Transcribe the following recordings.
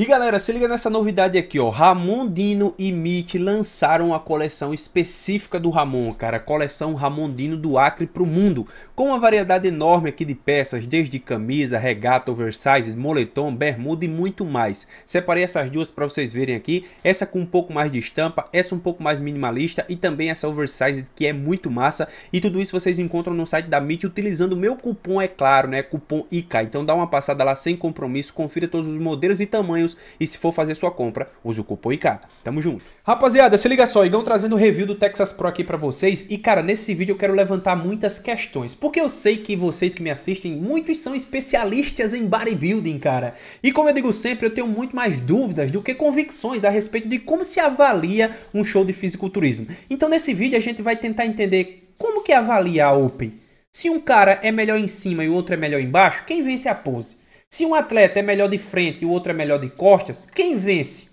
E galera, se liga nessa novidade aqui, ó. Ramon Dino e Mitch lançaram a coleção específica do Ramon, cara. A coleção Ramon Dino do Acre pro mundo. Com uma variedade enorme aqui de peças, desde camisa, regata, oversize, moletom, bermuda e muito mais. Separei essas duas para vocês verem aqui. Essa com um pouco mais de estampa, essa um pouco mais minimalista e também essa oversize que é muito massa. E tudo isso vocês encontram no site da Mitch utilizando o meu cupom, é claro, né? Cupom Ica. Então dá uma passada lá sem compromisso, confira todos os modelos e tamanhos e se for fazer sua compra, use o cupom IK. Tamo junto. Rapaziada, se liga só, Igão trazendo o review do Texas Pro aqui pra vocês. E cara, nesse vídeo eu quero levantar muitas questões, porque eu sei que vocês que me assistem, muitos são especialistas em bodybuilding, cara. E como eu digo sempre, eu tenho muito mais dúvidas do que convicções a respeito de como se avalia um show de fisiculturismo. Então nesse vídeo a gente vai tentar entender como que avalia a Open. Se um cara é melhor em cima e o outro é melhor embaixo, quem vence a pose? Se um atleta é melhor de frente e o outro é melhor de costas, quem vence?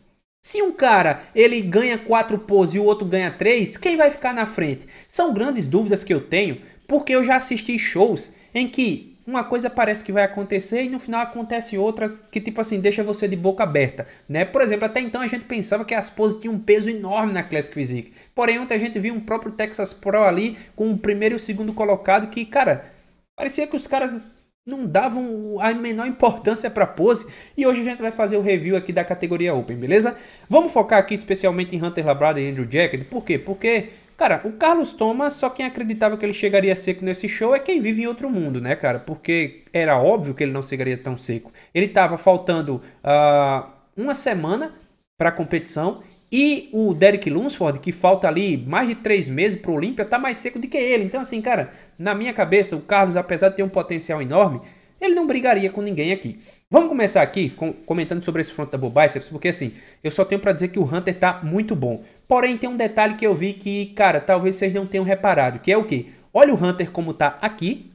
Se um cara ele ganha quatro poses e o outro ganha três, quem vai ficar na frente? São grandes dúvidas que eu tenho, porque eu já assisti shows em que uma coisa parece que vai acontecer e no final acontece outra que tipo assim deixa você de boca aberta, né? Por exemplo, até então a gente pensava que as poses tinham um peso enorme na Classic Physique. Porém, ontem a gente viu um próprio Texas Pro ali com o primeiro e o segundo colocado que, cara, parecia que os caras não davam a menor importância para pose. E hoje a gente vai fazer o review aqui da categoria Open, beleza? Vamos focar aqui especialmente em Hunter Labrada e Andrew Jacket. Por quê? Porque, cara, o Carlos Thomas, só quem acreditava que ele chegaria seco nesse show é quem vive em outro mundo, né, cara? Porque era óbvio que ele não chegaria tão seco. Ele tava faltando uh, uma semana para competição e o Derek Lunsford, que falta ali mais de três meses para o Olímpia, tá mais seco do que ele. Então, assim, cara, na minha cabeça, o Carlos, apesar de ter um potencial enorme, ele não brigaria com ninguém aqui. Vamos começar aqui comentando sobre esse front double biceps, porque assim, eu só tenho para dizer que o Hunter tá muito bom. Porém, tem um detalhe que eu vi que, cara, talvez vocês não tenham reparado, que é o quê? Olha o Hunter como tá aqui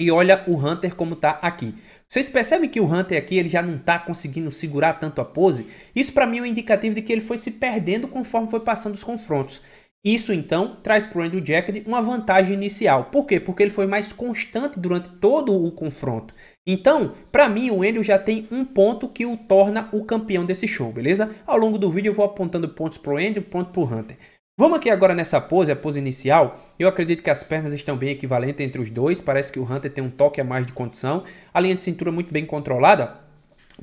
e olha o Hunter como tá aqui. Vocês percebem que o Hunter aqui ele já não está conseguindo segurar tanto a pose? Isso para mim é um indicativo de que ele foi se perdendo conforme foi passando os confrontos. Isso então traz para o Andrew Jackson uma vantagem inicial. Por quê? Porque ele foi mais constante durante todo o confronto. Então, para mim, o Andrew já tem um ponto que o torna o campeão desse show, beleza? Ao longo do vídeo eu vou apontando pontos para o Andrew, ponto para o Hunter. Vamos aqui agora nessa pose, a pose inicial. Eu acredito que as pernas estão bem equivalentes entre os dois. Parece que o Hunter tem um toque a mais de condição. A linha de cintura muito bem controlada.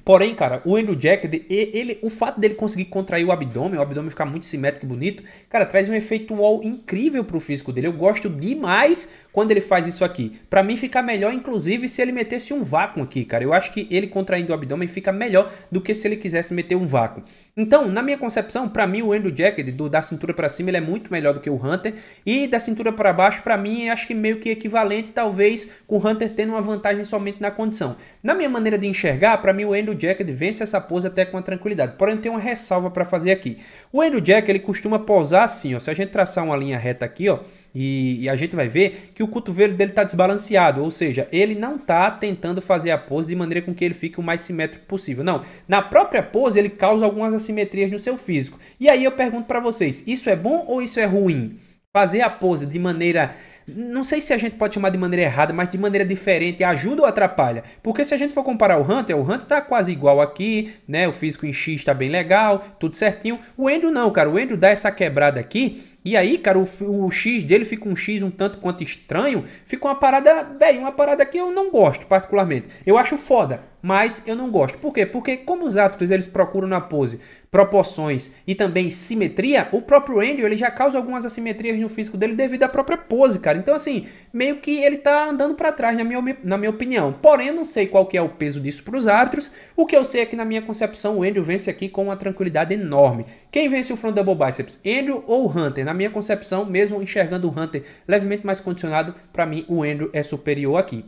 Porém, cara, o Andrew Jack, ele, o fato dele conseguir contrair o abdômen, o abdômen ficar muito simétrico e bonito, cara, traz um efeito wall incrível pro físico dele. Eu gosto demais quando ele faz isso aqui. Para mim fica melhor, inclusive, se ele metesse um vácuo aqui, cara. Eu acho que ele contraindo o abdômen fica melhor do que se ele quisesse meter um vácuo. Então, na minha concepção, para mim o Andrew Jacket, do, da cintura para cima, ele é muito melhor do que o Hunter. E da cintura para baixo, para mim, acho que meio que equivalente, talvez, com o Hunter tendo uma vantagem somente na condição. Na minha maneira de enxergar, para mim o Andrew Jacket vence essa pose até com tranquilidade. Porém, tem uma ressalva para fazer aqui. O Andrew Jack, ele costuma posar assim, ó. Se a gente traçar uma linha reta aqui, ó e, e, a gente vai ver que o cotovelo dele está desbalanceado, ou seja, ele não está tentando fazer a pose de maneira com que ele fique o mais simétrico possível. Não, na própria pose ele causa algumas assimetrias no seu físico. E aí eu pergunto para vocês, isso é bom ou isso é ruim? Fazer a pose de maneira não sei se a gente pode chamar de maneira errada, mas de maneira diferente, ajuda ou atrapalha? Porque se a gente for comparar o Hunter, o Hunter tá quase igual aqui, né? O físico em X tá bem legal, tudo certinho. O Endo não, cara. O Endo dá essa quebrada aqui e aí, cara, o, o, X dele fica um X um tanto quanto estranho. Fica uma parada, velho, uma parada que eu não gosto particularmente. Eu acho foda mas eu não gosto. Por quê? Porque como os árbitros eles procuram na pose proporções e também simetria, o próprio Andrew ele já causa algumas assimetrias no físico dele devido à própria pose, cara. Então assim, meio que ele tá andando para trás na minha, na minha opinião. Porém, eu não sei qual que é o peso disso para os árbitros. O que eu sei é que na minha concepção o Andrew vence aqui com uma tranquilidade enorme. Quem vence o front double biceps, Andrew ou Hunter? Na minha concepção, mesmo enxergando o Hunter levemente mais condicionado, para mim o Andrew é superior aqui.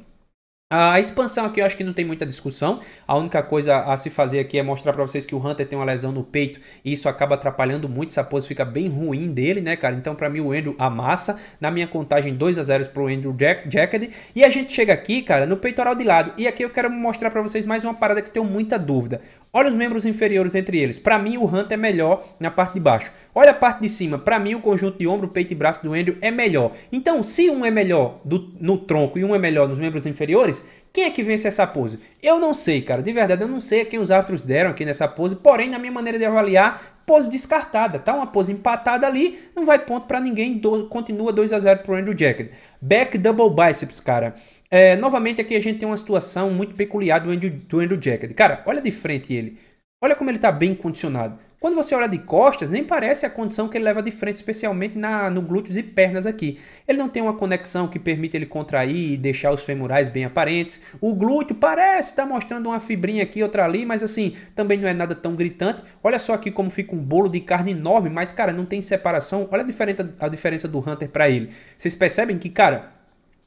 A expansão aqui eu acho que não tem muita discussão. A única coisa a se fazer aqui é mostrar para vocês que o Hunter tem uma lesão no peito e isso acaba atrapalhando muito. Essa pose fica bem ruim dele, né, cara? Então, para mim, o Andrew amassa. Na minha contagem, 2 a 0 pro Andrew Jack Jacked. E a gente chega aqui, cara, no peitoral de lado. E aqui eu quero mostrar para vocês mais uma parada que eu tenho muita dúvida. Olha os membros inferiores entre eles. Para mim, o Hunter é melhor na parte de baixo. Olha a parte de cima. Para mim, o conjunto de ombro, peito e braço do Andrew é melhor. Então, se um é melhor do, no tronco e um é melhor nos membros inferiores, quem é que vence essa pose? Eu não sei, cara. De verdade, eu não sei quem os árbitros deram aqui nessa pose. Porém, na minha maneira de avaliar, pose descartada, tá? Uma pose empatada ali, não vai ponto para ninguém. Do, continua 2 a 0 pro Andrew Jackson. Back double biceps, cara. É, novamente aqui a gente tem uma situação muito peculiar do Andrew, do Andrew Jackson. Cara, olha de frente ele. Olha como ele tá bem condicionado. Quando você olha de costas, nem parece a condição que ele leva de frente, especialmente na, no glúteos e pernas aqui. Ele não tem uma conexão que permite ele contrair e deixar os femorais bem aparentes. O glúteo parece estar tá mostrando uma fibrinha aqui, outra ali, mas assim, também não é nada tão gritante. Olha só aqui como fica um bolo de carne enorme, mas cara, não tem separação. Olha a, diferença a diferença do Hunter para ele. Vocês percebem que, cara,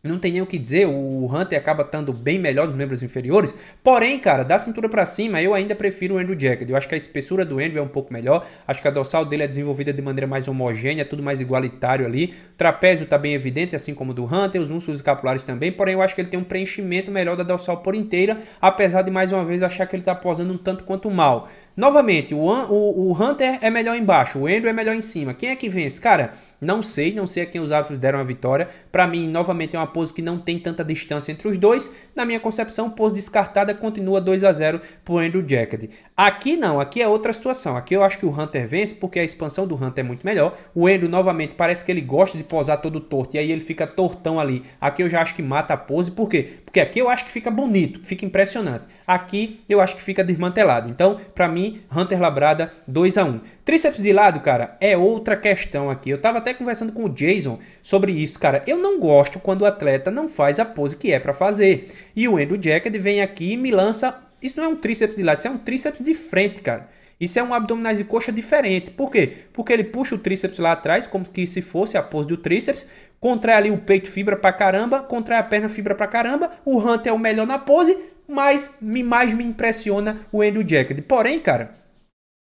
não tem nem o que dizer, o Hunter acaba estando bem melhor nos membros inferiores. Porém, cara, da cintura para cima, eu ainda prefiro o Andrew Jacket. Eu acho que a espessura do Andrew é um pouco melhor, acho que a dorsal dele é desenvolvida de maneira mais homogênea, é tudo mais igualitário ali. O trapézio tá bem evidente, assim como o do Hunter, os músculos escapulares também, porém eu acho que ele tem um preenchimento melhor da dorsal por inteira, apesar de mais uma vez achar que ele tá posando um tanto quanto mal. Novamente, o, o, o Hunter é melhor embaixo, o Andrew é melhor em cima. Quem é que vence? Cara, não sei, não sei a quem os árbitros deram a vitória. Para mim, novamente, é uma pose que não tem tanta distância entre os dois. Na minha concepção, pose descartada continua 2 a 0 o Andrew Jacket. Aqui não, aqui é outra situação. Aqui eu acho que o Hunter vence porque a expansão do Hunter é muito melhor. O Andrew, novamente, parece que ele gosta de posar todo torto e aí ele fica tortão ali. Aqui eu já acho que mata a pose. Por quê? Porque aqui eu acho que fica bonito, fica impressionante. Aqui eu acho que fica desmantelado. Então, para mim, Hunter Labrada 2 a 1. Tríceps de lado, cara, é outra questão aqui. Eu tava até conversando com o Jason sobre isso, cara. Eu não gosto quando o atleta não faz a pose que é para fazer. E o Andrew Jacket vem aqui e me lança... Isso não é um tríceps de lado, isso é um tríceps de frente, cara. Isso é um abdominais e coxa diferente. Por quê? Porque ele puxa o tríceps lá atrás, como que se fosse a pose do tríceps, contrai ali o peito fibra pra caramba, contrai a perna fibra pra caramba, o Hunter é o melhor na pose, mas me, mais me impressiona o Andrew Jacket. Porém, cara,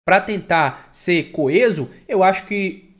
para tentar ser coeso, eu acho que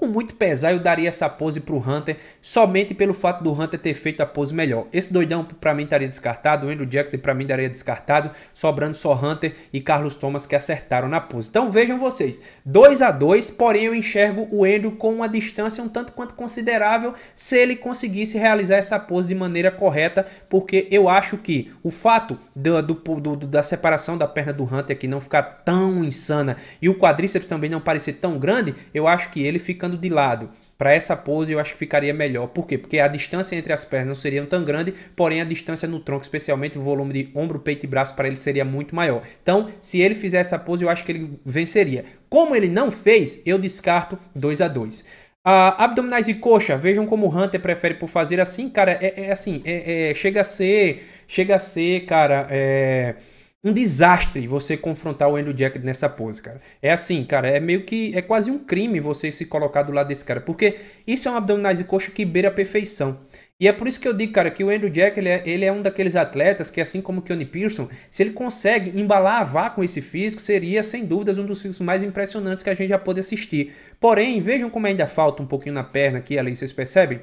com muito pesar, eu daria essa pose pro Hunter, somente pelo fato do Hunter ter feito a pose melhor. Esse doidão para mim estaria descartado, o Andrew Jackson para mim daria descartado, sobrando só Hunter e Carlos Thomas que acertaram na pose. Então vejam vocês, 2 a 2 porém eu enxergo o Andrew com uma distância um tanto quanto considerável se ele conseguisse realizar essa pose de maneira correta, porque eu acho que o fato do, do, do, da separação da perna do Hunter aqui não ficar tão insana e o quadríceps também não parecer tão grande, eu acho que ele fica ficando de lado. Para essa pose eu acho que ficaria melhor. Por quê? Porque a distância entre as pernas não seria tão grande, porém a distância no tronco, especialmente o volume de ombro, peito e braço para ele seria muito maior. Então, se ele fizer essa pose, eu acho que ele venceria. Como ele não fez, eu descarto 2 a 2. Uh, ah, abdominais e coxa, vejam como o Hunter prefere por fazer assim, cara, é, é assim, é, é, chega a ser, chega a ser, cara, é um desastre você confrontar o Andrew Jack nessa pose, cara. É assim, cara, é meio que é quase um crime você se colocar do lado desse cara, porque isso é um abdominais e coxa que beira a perfeição. E é por isso que eu digo, cara, que o Andrew Jack ele é, ele é um daqueles atletas que, assim como o Keone Pearson, se ele consegue embalar a vá com esse físico, seria sem dúvidas um dos físicos mais impressionantes que a gente já pôde assistir. Porém, vejam como ainda falta um pouquinho na perna aqui, ali, vocês percebem?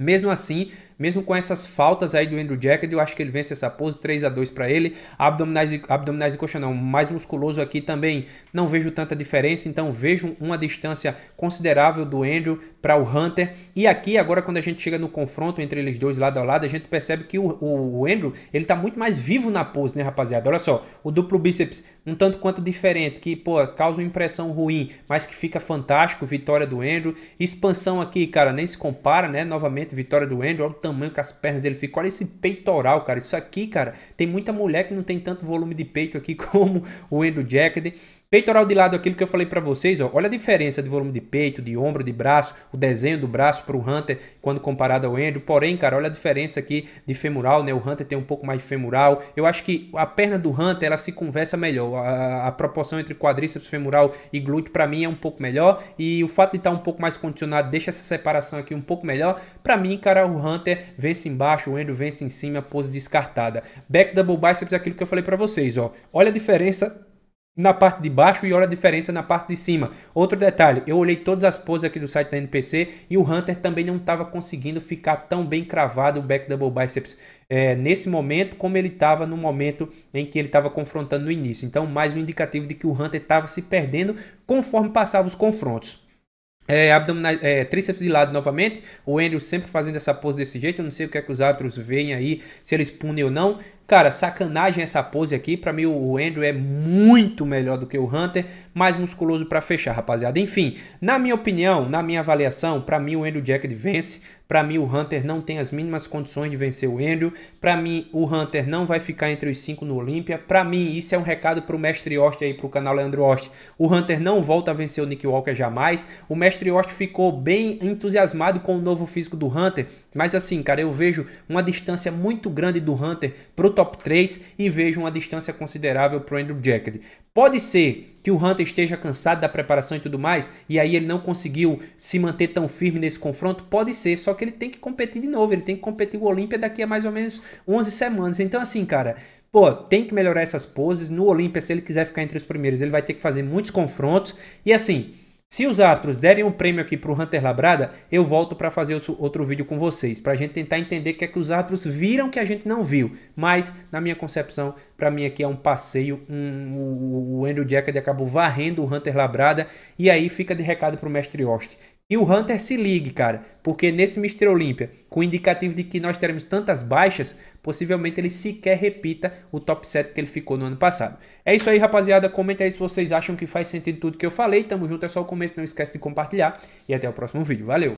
Mesmo assim, mesmo com essas faltas aí do Andrew Jacket, eu acho que ele vence essa pose, 3 a 2 para ele. Abdominais, abdominais e coxa não, mais musculoso aqui também. Não vejo tanta diferença, então vejo uma distância considerável do Andrew para o Hunter. E aqui, agora quando a gente chega no confronto entre eles dois lado a lado, a gente percebe que o, o, o Andrew, ele tá muito mais vivo na pose, né, rapaziada? Olha só, o duplo bíceps um tanto quanto diferente, que, pô, causa uma impressão ruim, mas que fica fantástico, vitória do Andrew. Expansão aqui, cara, nem se compara, né? Novamente, vitória do Andrew, olha o tamanho tamanho que as pernas dele ficam. Olha esse peitoral, cara. Isso aqui, cara, tem muita mulher que não tem tanto volume de peito aqui como o Andrew Jackson. Peitoral de lado, aquilo que eu falei para vocês, ó, olha a diferença de volume de peito, de ombro, de braço, o desenho do braço para o Hunter quando comparado ao Andrew. Porém, cara, olha a diferença aqui de femoral, né? O Hunter tem um pouco mais de femoral. Eu acho que a perna do Hunter, ela se conversa melhor. A, a proporção entre quadríceps femoral e glúteo, para mim, é um pouco melhor. E o fato de estar tá um pouco mais condicionado deixa essa separação aqui um pouco melhor. Para mim, cara, o Hunter vence embaixo, o Andrew vence em cima, pose descartada. Back double biceps aquilo que eu falei para vocês, ó. Olha a diferença na parte de baixo e olha a diferença na parte de cima. Outro detalhe, eu olhei todas as poses aqui do site da NPC e o Hunter também não estava conseguindo ficar tão bem cravado o back double biceps é, nesse momento como ele estava no momento em que ele estava confrontando no início. Então mais um indicativo de que o Hunter estava se perdendo conforme passava os confrontos. É, abdominal, é, tríceps de lado novamente, o Andrew sempre fazendo essa pose desse jeito, eu não sei o que é que os árbitros veem aí, se eles punem ou não, Cara, sacanagem essa pose aqui. Para mim, o Andrew é muito melhor do que o Hunter, mais musculoso para fechar, rapaziada. Enfim, na minha opinião, na minha avaliação, para mim o Andrew Jacket vence. Para mim, o Hunter não tem as mínimas condições de vencer o Andrew. Para mim, o Hunter não vai ficar entre os cinco no Olímpia. Para mim, isso é um recado para o mestre Oste aí, para o canal Leandro Oste. O Hunter não volta a vencer o Nick Walker jamais. O mestre Oste ficou bem entusiasmado com o novo físico do Hunter. Mas assim, cara, eu vejo uma distância muito grande do Hunter pro o top 3 e vejo uma distância considerável para o Andrew Jackson. Pode ser que o Hunter esteja cansado da preparação e tudo mais, e aí ele não conseguiu se manter tão firme nesse confronto? Pode ser, só que ele tem que competir de novo, ele tem que competir o Olímpia daqui a mais ou menos 11 semanas. Então assim, cara, pô, tem que melhorar essas poses. No Olímpia, se ele quiser ficar entre os primeiros, ele vai ter que fazer muitos confrontos. E assim, se os astros derem um prêmio aqui para o Hunter Labrada, eu volto para fazer outro, outro vídeo com vocês, para a gente tentar entender o que é que os astros viram que a gente não viu. Mas, na minha concepção, para mim aqui é um passeio, um, um, Andrew Jackett acabou varrendo o Hunter Labrada. E aí fica de recado para o mestre Oste E o Hunter se ligue, cara, porque nesse Mister Olímpia, com o indicativo de que nós teremos tantas baixas, possivelmente ele sequer repita o top 7 que ele ficou no ano passado. É isso aí, rapaziada. Comenta aí se vocês acham que faz sentido tudo que eu falei. Tamo junto, é só o começo. Não esquece de compartilhar e até o próximo vídeo. Valeu!